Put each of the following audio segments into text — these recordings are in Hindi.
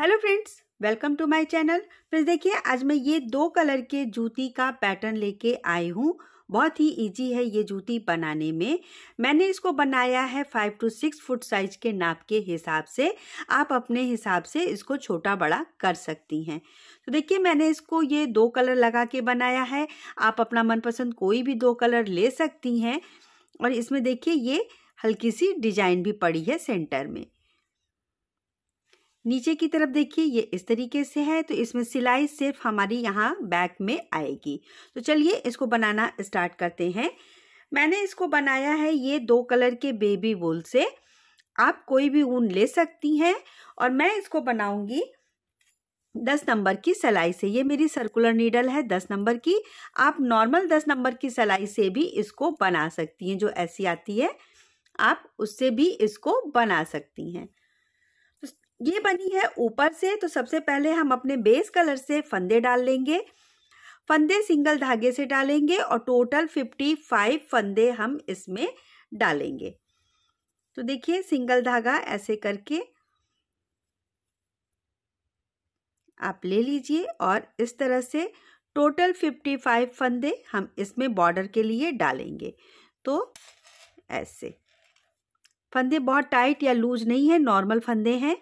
hello friends welcome to my channel friends देखिए आज मैं ये दो कलर के जूती का पैटर्न लेके आई हूँ बहुत ही इजी है ये जूती बनाने में मैंने इसको बनाया है five to six foot size के नाप के हिसाब से आप अपने हिसाब से इसको छोटा बड़ा कर सकती हैं तो देखिए मैंने इसको ये दो कलर लगा के बनाया है आप अपना मनपसंद कोई भी दो कलर ले सकती हैं और इसमें देखिए ये हल्की सी डिजाइन भी पड़ी है सेंटर में नीचे की तरफ देखिए ये इस तरीके से है तो इसमें सिलाई सिर्फ हमारी यहाँ बैक में आएगी तो चलिए इसको बनाना स्टार्ट करते हैं मैंने इसको बनाया है ये दो कलर के बेबी वूल से आप कोई भी ऊन ले सकती हैं और मैं इसको बनाऊंगी दस नंबर की सलाई से ये मेरी सर्कुलर नीडल है दस नंबर की आप नॉर्मल दस नंबर की सलाई से भी इसको बना सकती हैं जो ऐसी आती है आप उससे भी इसको बना सकती हैं ये बनी है ऊपर से तो सबसे पहले हम अपने बेस कलर से फंदे डाल लेंगे फंदे सिंगल धागे से डालेंगे और टोटल फिफ्टी फाइव फंदे हम इसमें डालेंगे तो देखिए सिंगल धागा ऐसे करके आप ले लीजिए और इस तरह से टोटल फिफ्टी फाइव फंदे हम इसमें बॉर्डर के लिए डालेंगे तो ऐसे फंदे बहुत टाइट या लूज नहीं है नॉर्मल फंदे हैं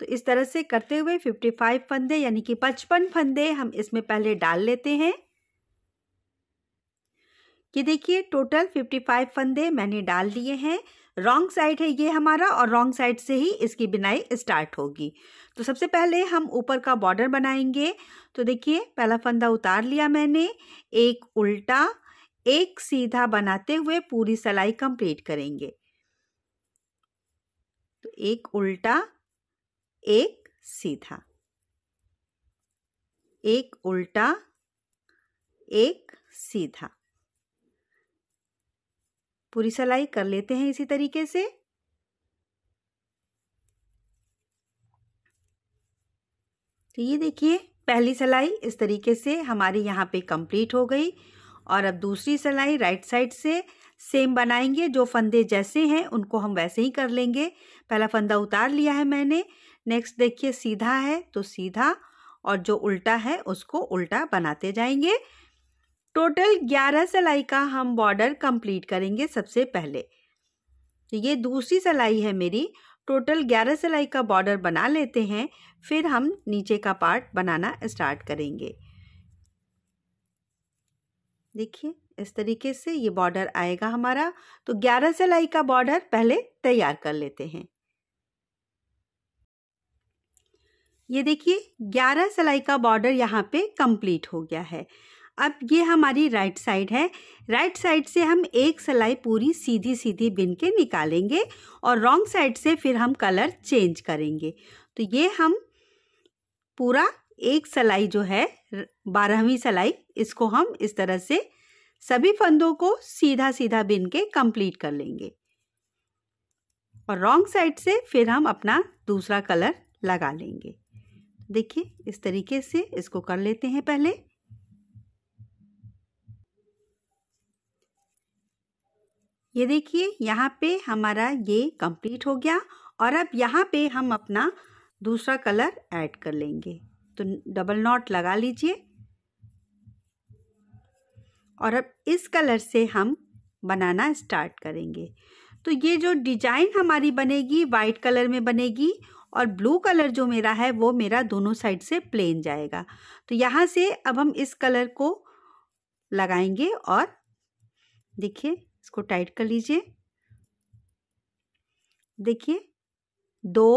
तो इस तरह से करते हुए फिफ्टी फाइव फंदे यानी कि पचपन फंदे हम इसमें पहले डाल लेते हैं ये देखिए टोटल फिफ्टी फाइव फंदे मैंने डाल लिए हैं रॉन्ग साइड है ये हमारा और रॉन्ग साइड से ही इसकी बिनाई स्टार्ट होगी तो सबसे पहले हम ऊपर का बॉर्डर बनाएंगे तो देखिए पहला फंदा उतार लिया मैंने एक उल्टा एक सीधा बनाते हुए पूरी सलाई कंप्लीट करेंगे तो एक उल्टा एक सीधा एक उल्टा एक सीधा पूरी सलाई कर लेते हैं इसी तरीके से तो ये देखिए पहली सिलाई इस तरीके से हमारी यहाँ पे कंप्लीट हो गई और अब दूसरी सिलाई राइट साइड से सेम बनाएंगे जो फंदे जैसे हैं उनको हम वैसे ही कर लेंगे पहला फंदा उतार लिया है मैंने नेक्स्ट देखिए सीधा है तो सीधा और जो उल्टा है उसको उल्टा बनाते जाएंगे टोटल ग्यारह सिलाई का हम बॉर्डर कंप्लीट करेंगे सबसे पहले तो ये दूसरी सिलाई है मेरी टोटल ग्यारह सिलाई का बॉर्डर बना लेते हैं फिर हम नीचे का पार्ट बनाना स्टार्ट करेंगे देखिए इस तरीके से ये बॉर्डर आएगा हमारा तो ग्यारह सिलाई का बॉर्डर पहले तैयार कर लेते हैं ये देखिए 11 सिलाई का बॉर्डर यहाँ पे कंप्लीट हो गया है अब ये हमारी राइट साइड है राइट साइड से हम एक सिलाई पूरी सीधी सीधी बिन के निकालेंगे और रॉन्ग साइड से फिर हम कलर चेंज करेंगे तो ये हम पूरा एक सिलाई जो है बारहवीं सिलाई इसको हम इस तरह से सभी फंदों को सीधा सीधा बिन के कंप्लीट कर लेंगे और रॉन्ग साइड से फिर हम अपना दूसरा कलर लगा लेंगे देखिए इस तरीके से इसको कर लेते हैं पहले ये देखिए यहाँ पे हमारा ये कंप्लीट हो गया और अब यहाँ पे हम अपना दूसरा कलर ऐड कर लेंगे तो डबल नॉट लगा लीजिए और अब इस कलर से हम बनाना स्टार्ट करेंगे तो ये जो डिजाइन हमारी बनेगी वाइट कलर में बनेगी और ब्लू कलर जो मेरा है वो मेरा दोनों साइड से प्लेन जाएगा तो यहाँ से अब हम इस कलर को लगाएंगे और देखिए इसको टाइट कर लीजिए देखिए दो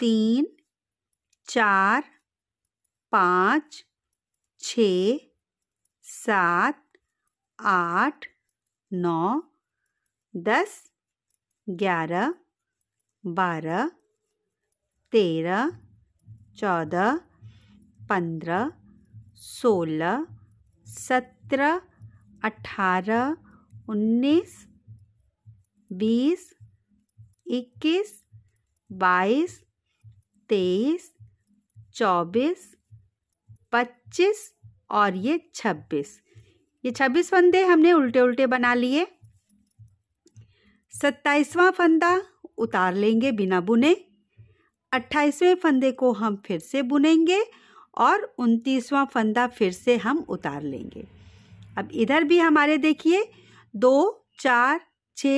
तीन चार पाँच छ सात आठ नौ दस ग्यारह बारह तेरह चौदह पंद्रह सोलह सत्रह अठारह उन्नीस बीस इक्कीस बाईस तेईस चौबीस पच्चीस और ये छब्बीस ये छब्बीस फंदे हमने उल्टे उल्टे बना लिए सत्ताईसवां फंदा उतार लेंगे बिना बुने अट्ठाईसवें फंदे को हम फिर से बुनेंगे और उनतीसवां फंदा फिर से हम उतार लेंगे अब इधर भी हमारे देखिए दो चार छ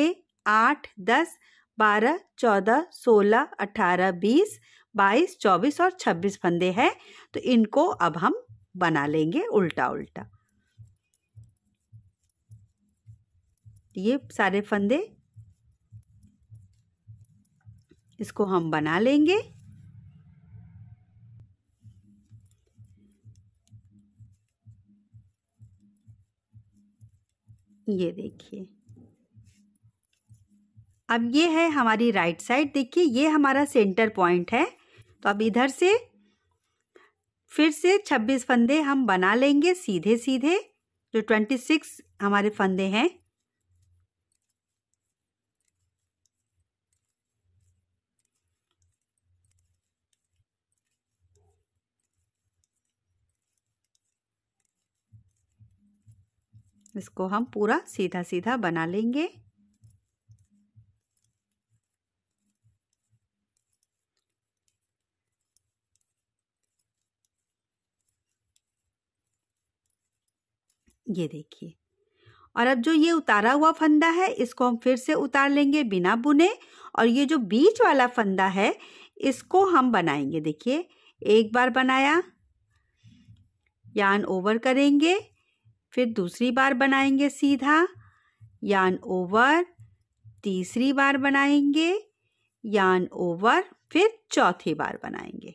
आठ दस बारह चौदह सोलह अठारह बीस बाईस चौबीस और छब्बीस फंदे हैं तो इनको अब हम बना लेंगे उल्टा उल्टा ये सारे फंदे इसको हम बना लेंगे ये देखिए अब ये है हमारी राइट साइड देखिए ये हमारा सेंटर पॉइंट है तो अब इधर से फिर से 26 फंदे हम बना लेंगे सीधे सीधे जो 26 हमारे फंदे हैं इसको हम पूरा सीधा सीधा बना लेंगे ये देखिए और अब जो ये उतारा हुआ फंदा है इसको हम फिर से उतार लेंगे बिना बुने और ये जो बीच वाला फंदा है इसको हम बनाएंगे देखिए एक बार बनाया यान ओवर करेंगे फिर दूसरी बार बनाएंगे सीधा यान ओवर तीसरी बार बनाएंगे यान ओवर फिर चौथी बार बनाएंगे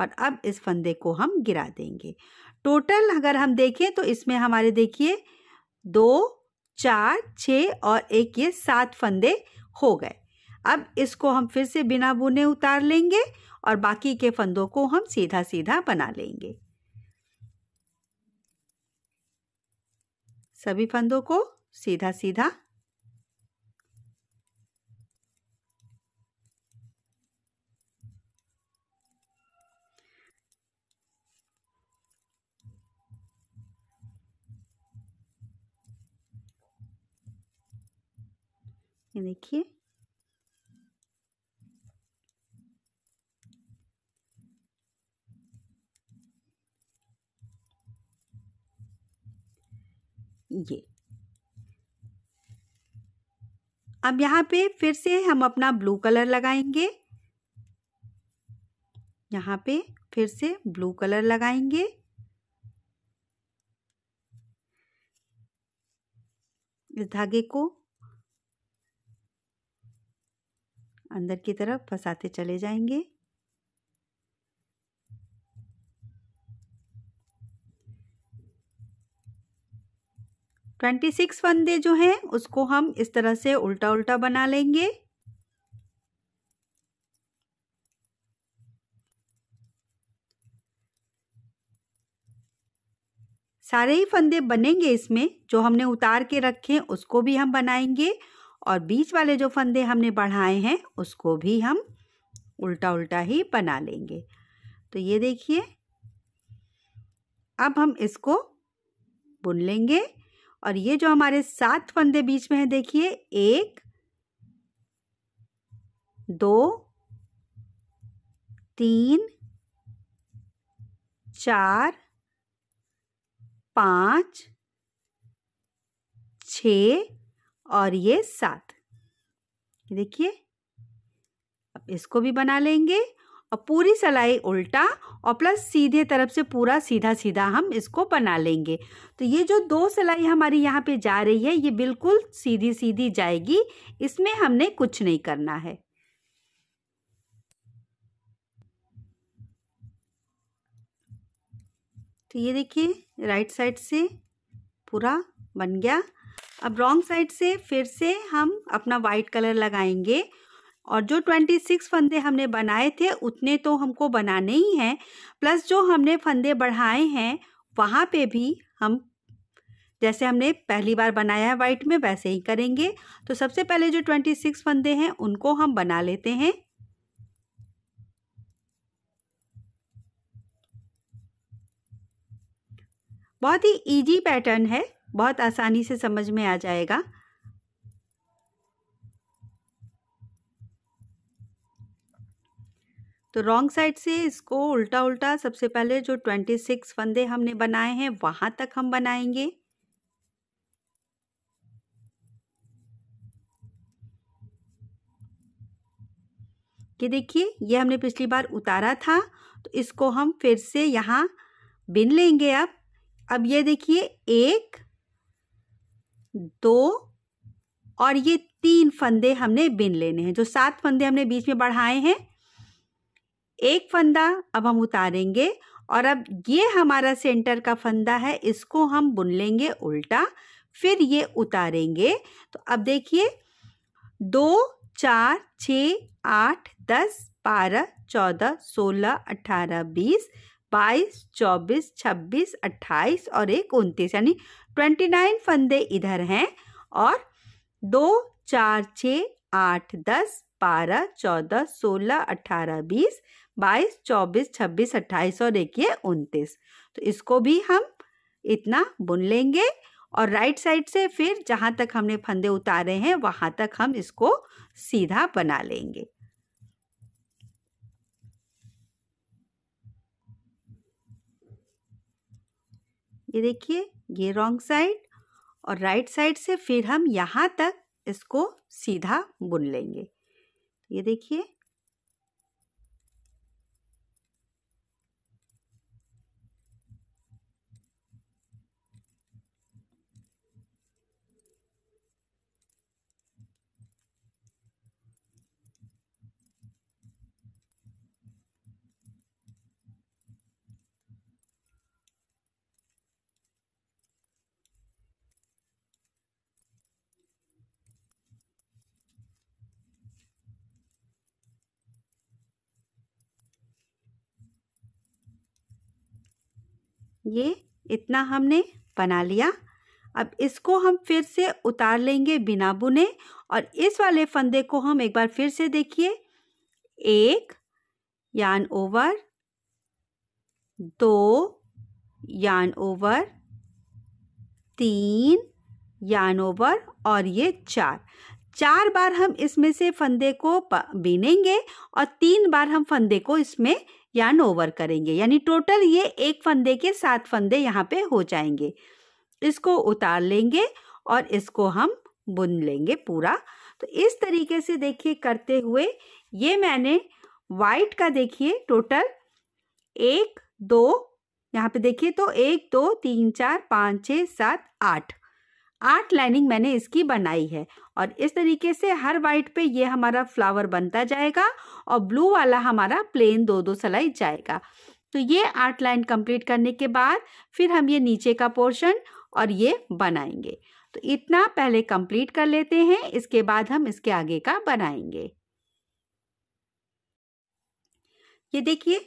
और अब इस फंदे को हम गिरा देंगे टोटल अगर हम देखें तो इसमें हमारे देखिए दो चार छः और एक ये सात फंदे हो गए अब इसको हम फिर से बिना बुने उतार लेंगे और बाकी के फंदों को हम सीधा सीधा बना लेंगे सभी फंदों को सीधा सीधा देखिए ये अब यहाँ पे फिर से हम अपना ब्लू कलर लगाएंगे यहाँ पे फिर से ब्लू कलर लगाएंगे इस धागे को अंदर की तरफ फंसाते चले जाएंगे ट्वेंटी सिक्स फंदे जो हैं उसको हम इस तरह से उल्टा उल्टा बना लेंगे सारे ही फंदे बनेंगे इसमें जो हमने उतार के रखे उसको भी हम बनाएंगे और बीच वाले जो फंदे हमने बढ़ाए हैं उसको भी हम उल्टा उल्टा ही बना लेंगे तो ये देखिए अब हम इसको बुन लेंगे और ये जो हमारे सात फंदे बीच में है देखिए एक दो तीन चार पाँच छ और ये सात देखिए अब इसको भी बना लेंगे और पूरी सलाई उल्टा और प्लस सीधे तरफ से पूरा सीधा सीधा हम इसको बना लेंगे तो ये जो दो सलाई हमारी यहाँ पे जा रही है ये बिल्कुल सीधी सीधी जाएगी इसमें हमने कुछ नहीं करना है तो ये देखिए राइट साइड से पूरा बन गया अब रॉन्ग साइड से फिर से हम अपना वाइट कलर लगाएंगे और जो ट्वेंटी सिक्स फंदे हमने बनाए थे उतने तो हमको बनाने ही हैं प्लस जो हमने फंदे बढ़ाए हैं वहाँ पे भी हम जैसे हमने पहली बार बनाया है वाइट में वैसे ही करेंगे तो सबसे पहले जो ट्वेंटी सिक्स फंदे हैं उनको हम बना लेते हैं बहुत ही इजी पैटर्न है बहुत आसानी से समझ में आ जाएगा तो रॉन्ग साइड से इसको उल्टा उल्टा सबसे पहले जो ट्वेंटी सिक्स फंदे हमने बनाए हैं वहां तक हम बनाएंगे कि देखिए ये हमने पिछली बार उतारा था तो इसको हम फिर से यहाँ बिन लेंगे अब अब ये देखिए एक दो और ये तीन फंदे हमने बिन लेने हैं जो सात फंदे हमने बीच में बढ़ाए हैं एक फंदा अब हम उतारेंगे और अब ये हमारा सेंटर का फंदा है इसको हम बुन लेंगे उल्टा फिर ये उतारेंगे तो अब देखिए दो चार छ आठ दस बारह चौदह सोलह अठारह बीस बाईस चौबीस छब्बीस अट्ठाईस और एक उनतीस यानी ट्वेंटी नाइन फंदे इधर हैं और दो चार छ आठ दस बारह चौदह सोलह अट्ठारह बीस बाईस चौबीस छब्बीस अट्ठाईस और एक ये उनतीस तो इसको भी हम इतना बुन लेंगे और राइट साइड से फिर जहाँ तक हमने फंदे उतारे हैं वहाँ तक हम इसको सीधा बना लेंगे ये देखिए ये रॉन्ग साइड और राइट साइड से फिर हम यहाँ तक इसको सीधा बुन लेंगे ये देखिए ये इतना हमने बना लिया अब इसको हम फिर से उतार लेंगे बिना बुने और इस वाले फंदे को हम एक बार फिर से देखिए एक यान ओवर दो यान ओवर तीन यान ओवर और ये चार चार बार हम इसमें से फंदे को बीनेंगे और तीन बार हम फंदे को इसमें यान ओवर करेंगे यानी टोटल ये एक फंदे के सात फंदे यहाँ पे हो जाएंगे इसको उतार लेंगे और इसको हम बुन लेंगे पूरा तो इस तरीके से देखिए करते हुए ये मैंने वाइट का देखिए टोटल एक दो यहाँ पे देखिए तो एक दो तीन चार पाँच छः सात आठ आठ लाइनिंग मैंने इसकी बनाई है और इस तरीके से हर वाइट पे ये हमारा फ्लावर बनता जाएगा और ब्लू वाला हमारा प्लेन दो दो सलाई जाएगा तो ये आठ लाइन कंप्लीट करने के बाद फिर हम ये नीचे का पोर्शन और ये बनाएंगे तो इतना पहले कंप्लीट कर लेते हैं इसके बाद हम इसके आगे का बनाएंगे ये देखिए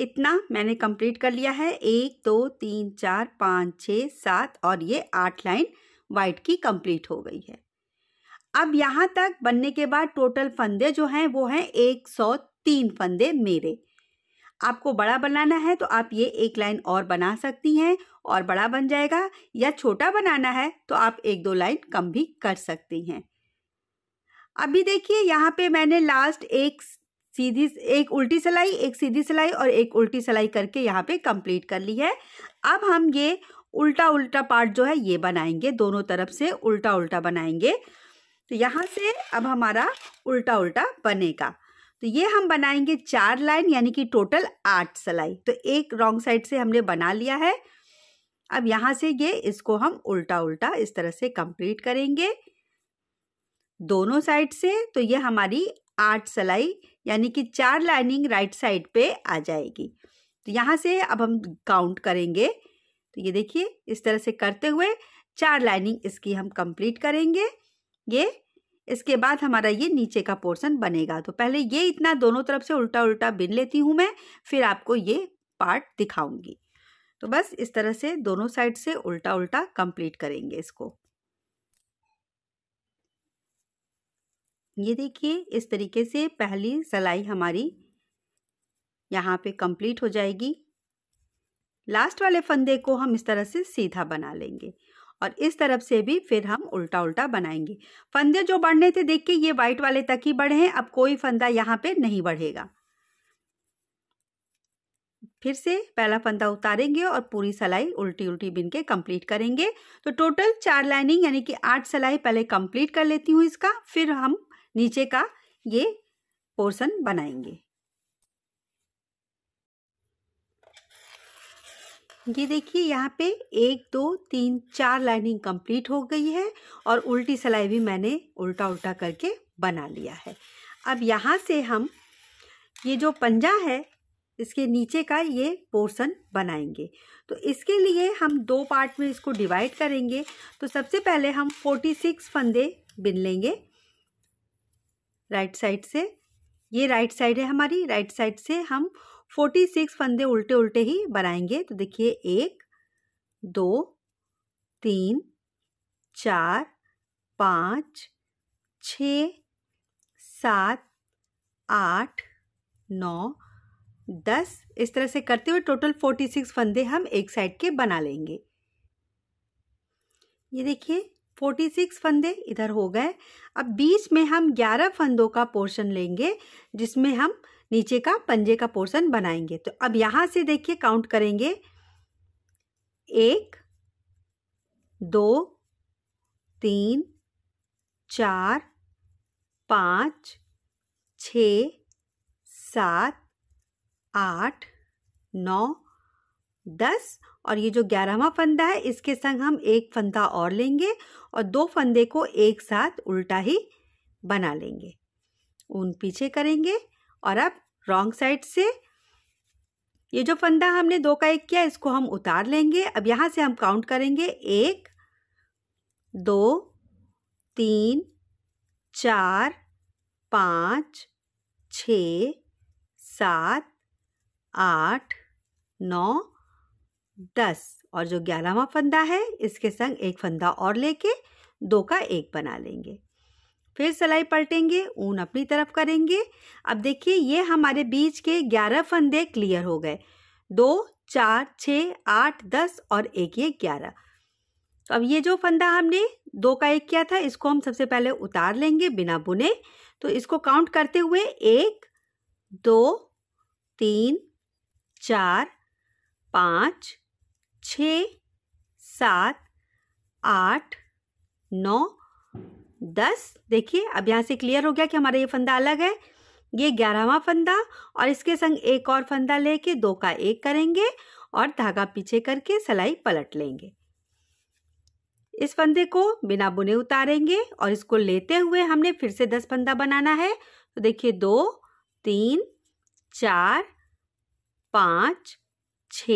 इतना मैंने कंप्लीट कर लिया है एक दो तीन चार पाँच छः सात और ये आठ लाइन वाइट की कंप्लीट हो गई है अब यहाँ तक बनने के बाद टोटल फंदे जो हैं वो हैं एक सौ तीन फंदे मेरे आपको बड़ा बनाना है तो आप ये एक लाइन और बना सकती हैं और बड़ा बन जाएगा या छोटा बनाना है तो आप एक दो लाइन कम भी कर सकती हैं अभी देखिए यहाँ पे मैंने लास्ट एक सीधी एक उल्टी सिलाई एक सीधी सिलाई और एक उल्टी सिलाई करके यहाँ पे कंप्लीट कर ली है अब हम ये उल्टा उल्टा पार्ट जो है ये बनाएंगे दोनों तरफ से उल्टा उल्टा बनाएंगे तो यहाँ से अब हमारा उल्टा उल्टा बनेगा तो ये हम बनाएंगे चार लाइन यानी कि टोटल आठ सिलाई तो एक रॉन्ग साइड से हमने बना लिया है अब यहाँ से ये इसको हम उल्टा उल्टा इस तरह से कंप्लीट करेंगे दोनों साइड से तो ये हमारी आठ सिलाई यानी कि चार लाइनिंग राइट साइड पे आ जाएगी तो यहाँ से अब हम काउंट करेंगे तो ये देखिए इस तरह से करते हुए चार लाइनिंग इसकी हम कंप्लीट करेंगे ये इसके बाद हमारा ये नीचे का पोर्शन बनेगा तो पहले ये इतना दोनों तरफ से उल्टा उल्टा बिन लेती हूँ मैं फिर आपको ये पार्ट दिखाऊंगी तो बस इस तरह से दोनों साइड से उल्टा उल्टा कंप्लीट करेंगे इसको ये देखिए इस तरीके से पहली सलाई हमारी यहाँ पे कंप्लीट हो जाएगी लास्ट वाले फंदे को हम इस तरह से सीधा बना लेंगे और इस तरफ से भी फिर हम उल्टा उल्टा बनाएंगे फंदे जो बढ़ने थे देख के ये व्हाइट वाले तक ही बढ़े हैं अब कोई फंदा यहाँ पे नहीं बढ़ेगा फिर से पहला फंदा उतारेंगे और पूरी सलाई उल्टी उल्टी बिन के कंप्लीट करेंगे तो टोटल चार लाइनिंग यानी कि आठ सलाई पहले कंप्लीट कर लेती हूँ इसका फिर हम नीचे का ये पोर्शन बनाएंगे ये देखिए यहाँ पे एक दो तीन चार लाइनिंग कंप्लीट हो गई है और उल्टी सिलाई भी मैंने उल्टा उल्टा करके बना लिया है अब यहाँ से हम ये जो पंजा है इसके नीचे का ये पोर्शन बनाएंगे तो इसके लिए हम दो पार्ट में इसको डिवाइड करेंगे तो सबसे पहले हम फोर्टी सिक्स फंदे बिन लेंगे राइट साइड से ये राइट साइड है हमारी राइट साइड से हम फोर्टी सिक्स फंदे उल्टे उल्टे ही बनाएंगे तो देखिए एक दो तीन चार पाँच छ सात आठ नौ दस इस तरह से करते हुए टोटल फोर्टी सिक्स फंदे हम एक साइड के बना लेंगे ये देखिए फोर्टी सिक्स फंदे इधर हो गए अब बीच में हम ग्यारह फंदों का पोर्शन लेंगे जिसमें हम नीचे का पंजे का पोर्शन बनाएंगे तो अब यहाँ से देखिए काउंट करेंगे एक दो तीन चार पाँच छ सात आठ नौ दस और ये जो ग्यारहवा फंदा है इसके संग हम एक फंदा और लेंगे और दो फंदे को एक साथ उल्टा ही बना लेंगे ऊन पीछे करेंगे और अब रॉन्ग साइड से ये जो फंदा हमने दो का एक किया इसको हम उतार लेंगे अब यहाँ से हम काउंट करेंगे एक दो तीन चार पाँच छ सात आठ नौ दस और जो ग्यारहवा फंदा है इसके संग एक फंदा और लेके दो का एक बना लेंगे फिर सिलाई पलटेंगे ऊन अपनी तरफ करेंगे अब देखिए ये हमारे बीच के ग्यारह फंदे क्लियर हो गए दो चार छ आठ दस और एक ये ग्यारह तो अब ये जो फंदा हमने दो का एक किया था इसको हम सबसे पहले उतार लेंगे बिना बुने तो इसको काउंट करते हुए एक दो तीन चार पाँच छ सात आठ नौ दस देखिए अब यहाँ से क्लियर हो गया कि हमारा ये फंदा अलग है ये ग्यारहवा फंदा और इसके संग एक और फंदा लेके दो का एक करेंगे और धागा पीछे करके सिलाई पलट लेंगे इस फंदे को बिना बुने उतारेंगे और इसको लेते हुए हमने फिर से दस फंदा बनाना है तो देखिए दो तीन चार पाँच छ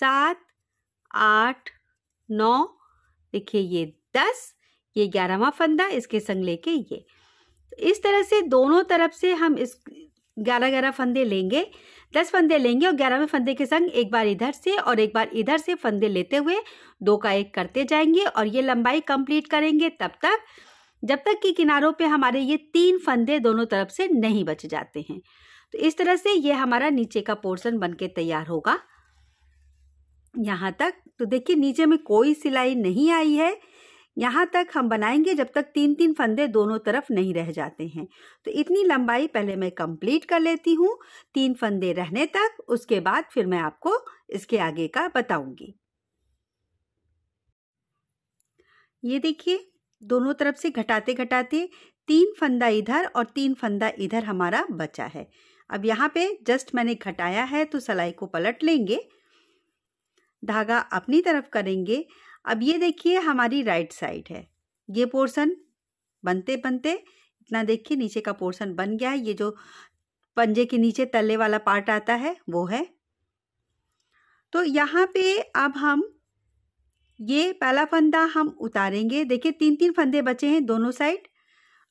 सात आठ नौ देखिए ये दस ये ग्यारहवा फंदा इसके संग लेके ये तो इस तरह से दोनों तरफ से हम इस ग्यारह ग्यारह फंदे लेंगे दस फंदे लेंगे और ग्यारहवें फंदे के संग एक बार इधर से और एक बार इधर से फंदे लेते हुए दो का एक करते जाएंगे और ये लंबाई कंप्लीट करेंगे तब तक जब तक कि किनारों पे हमारे ये तीन फंदे दोनों तरफ से नहीं बच जाते हैं तो इस तरह से ये हमारा नीचे का पोर्शन बन के तैयार होगा यहाँ तक तो देखिए नीचे में कोई सिलाई नहीं आई है यहाँ तक हम बनाएंगे जब तक तीन तीन फंदे दोनों तरफ नहीं रह जाते हैं तो इतनी लंबाई पहले मैं कंप्लीट कर लेती हूँ तीन फंदे रहने तक उसके बाद फिर मैं आपको इसके आगे का बताऊंगी ये देखिए दोनों तरफ से घटाते घटाते तीन फंदा इधर और तीन फंदा इधर हमारा बचा है अब यहाँ पे जस्ट मैंने घटाया है तो सलाई को पलट लेंगे धागा अपनी तरफ करेंगे अब ये देखिए हमारी राइट साइड है ये पोर्शन बनते बनते इतना देखिए नीचे का पोर्शन बन गया है ये जो पंजे के नीचे तले वाला पार्ट आता है वो है तो यहाँ पे अब हम ये पहला फंदा हम उतारेंगे देखिए तीन तीन फंदे बचे हैं दोनों साइड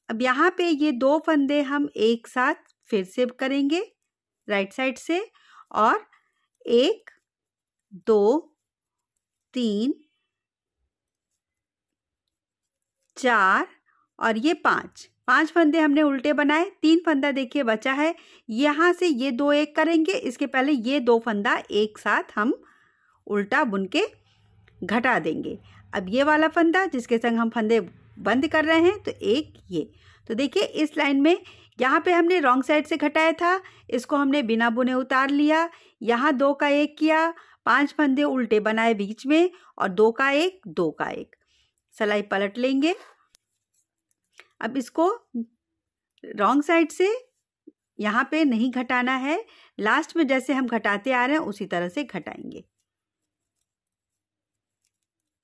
अब यहाँ पे ये दो फंदे हम एक साथ फिर से करेंगे राइट साइड से और एक दो तीन चार और ये पाँच पांच फंदे हमने उल्टे बनाए तीन फंदा देखिए बचा है यहाँ से ये दो एक करेंगे इसके पहले ये दो फंदा एक साथ हम उल्टा बुन के घटा देंगे अब ये वाला फंदा जिसके संग हम फंदे बंद कर रहे हैं तो एक ये तो देखिए इस लाइन में यहाँ पे हमने रॉन्ग साइड से घटाया था इसको हमने बिना बुने उतार लिया यहाँ दो का एक किया पांच फंदे उल्टे बनाए बीच में और दो का एक दो का एक सलाई पलट लेंगे अब इसको रॉन्ग साइड से यहाँ पे नहीं घटाना है लास्ट में जैसे हम घटाते आ रहे हैं उसी तरह से घटाएंगे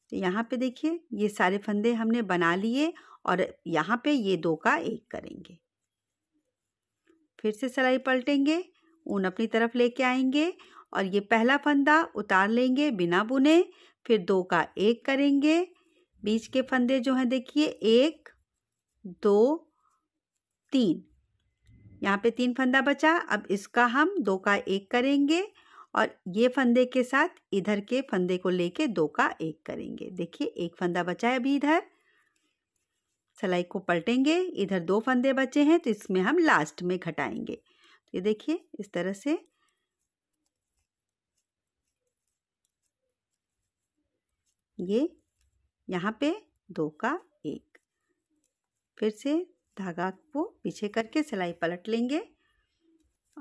तो यहाँ पे देखिए ये सारे फंदे हमने बना लिए और यहाँ पे ये दो का एक करेंगे फिर से सलाई पलटेंगे ऊन अपनी तरफ लेके आएंगे और ये पहला फंदा उतार लेंगे बिना बुने फिर दो का एक करेंगे बीच के फंदे जो हैं देखिए एक दो तीन यहाँ पे तीन फंदा बचा अब इसका हम दो का एक करेंगे और ये फंदे के साथ इधर के फंदे को लेके दो का एक करेंगे देखिए एक फंदा बचा है अभी इधर सलाई को पलटेंगे इधर दो फंदे बचे हैं तो इसमें हम लास्ट में घटाएंगे तो ये देखिए इस तरह से ये यहाँ पे दो का एक फिर से धागा को पीछे करके सिलाई पलट लेंगे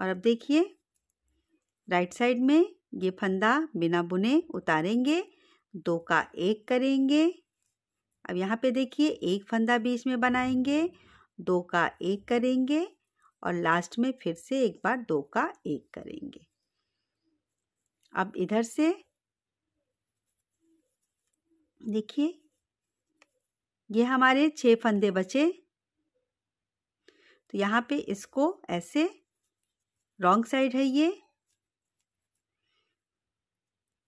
और अब देखिए राइट साइड में ये फंदा बिना बुने उतारेंगे दो का एक करेंगे अब यहाँ पे देखिए एक फंदा बीच में बनाएंगे दो का एक करेंगे और लास्ट में फिर से एक बार दो का एक करेंगे अब इधर से देखिए ये हमारे छह फंदे बचे तो यहाँ पे इसको ऐसे रॉन्ग साइड है ये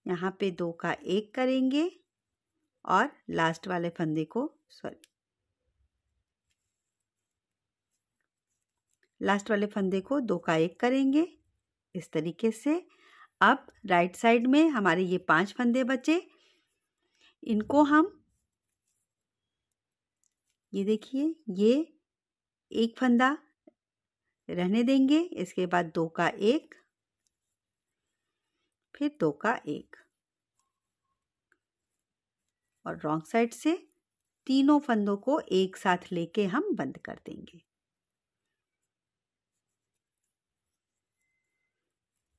यहाँ पे दो का एक करेंगे और लास्ट वाले फंदे को सॉरी लास्ट वाले फंदे को दो का एक करेंगे इस तरीके से अब राइट साइड में हमारे ये पांच फंदे बचे इनको हम ये देखिए ये एक फंदा रहने देंगे इसके बाद दो का एक फिर दो का एक और रॉन्ग साइड से तीनों फंदों को एक साथ लेके हम बंद कर देंगे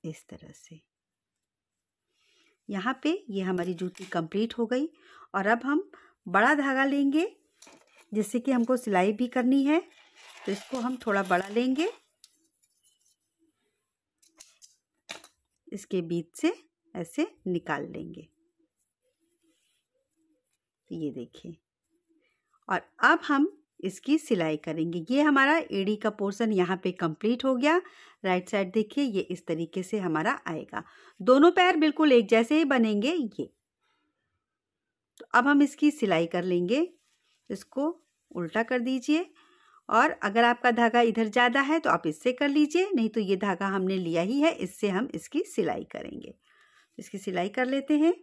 इस तरह से यहाँ पे ये हमारी जूती कंप्लीट हो गई और अब हम बड़ा धागा लेंगे जिससे कि हमको सिलाई भी करनी है तो इसको हम थोड़ा बड़ा लेंगे इसके बीच से ऐसे निकाल लेंगे ये देखिए और अब हम इसकी सिलाई करेंगे ये हमारा एडी का पोर्शन यहाँ पे कंप्लीट हो गया राइट साइड देखिए ये इस तरीके से हमारा आएगा दोनों पैर बिल्कुल एक जैसे ही बनेंगे ये तो अब हम इसकी सिलाई कर लेंगे इसको उल्टा कर दीजिए और अगर आपका धागा इधर ज़्यादा है तो आप इससे कर लीजिए नहीं तो ये धागा हमने लिया ही है इससे हम इसकी सिलाई करेंगे इसकी सिलाई कर लेते हैं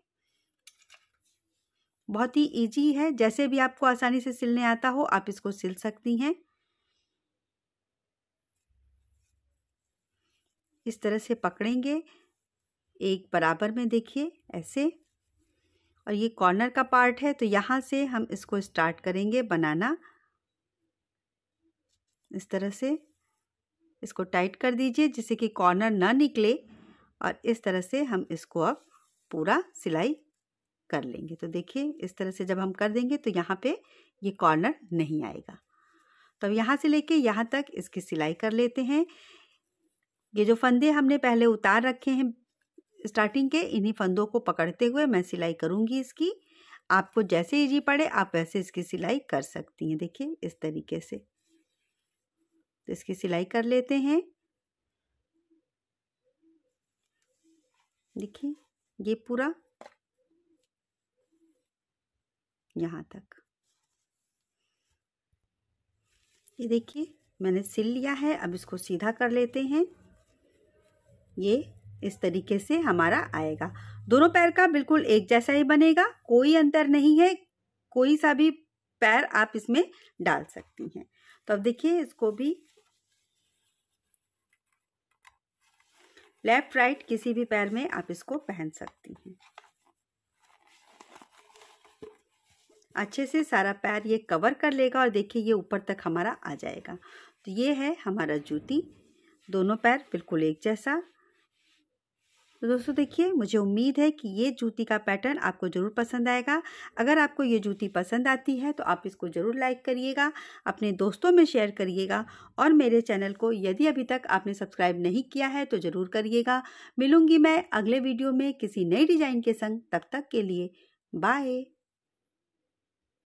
बहुत ही इजी है जैसे भी आपको आसानी से सिलने आता हो आप इसको सिल सकती हैं इस तरह से पकड़ेंगे एक बराबर में देखिए ऐसे और ये कॉर्नर का पार्ट है तो यहाँ से हम इसको स्टार्ट करेंगे बनाना इस तरह से इसको टाइट कर दीजिए जिससे कि कॉर्नर ना निकले और इस तरह से हम इसको अब पूरा सिलाई कर लेंगे तो देखिए इस तरह से जब हम कर देंगे तो यहाँ पे ये कॉर्नर नहीं आएगा तो अब यहाँ से लेके यहाँ तक इसकी सिलाई कर लेते हैं ये जो फंदे हमने पहले उतार रखे हैं स्टार्टिंग के इन्हीं फंदों को पकड़ते हुए मैं सिलाई करूँगी इसकी आपको जैसे ईजी पड़े आप वैसे इसकी सिलाई कर सकती हैं देखिए इस तरीके से तो इसकी सिलाई कर लेते हैं देखिए ये पूरा यहाँ तक ये देखिए मैंने सिल लिया है अब इसको सीधा कर लेते हैं ये इस तरीके से हमारा आएगा दोनों पैर का बिल्कुल एक जैसा ही बनेगा कोई अंतर नहीं है कोई सा भी पैर आप इसमें डाल सकती हैं तो अब देखिए इसको भी लेफ्ट राइट किसी भी पैर में आप इसको पहन सकती हैं अच्छे से सारा पैर ये कवर कर लेगा और देखिए ये ऊपर तक हमारा आ जाएगा तो ये है हमारा जूती दोनों पैर बिल्कुल एक जैसा तो दोस्तों देखिए मुझे उम्मीद है कि ये जूती का पैटर्न आपको ज़रूर पसंद आएगा अगर आपको ये जूती पसंद आती है तो आप इसको ज़रूर लाइक करिएगा अपने दोस्तों में शेयर करिएगा और मेरे चैनल को यदि अभी तक आपने सब्सक्राइब नहीं किया है तो ज़रूर करिएगा मिलूंगी मैं अगले वीडियो में किसी नई डिज़ाइन के संग तब तक के लिए बाय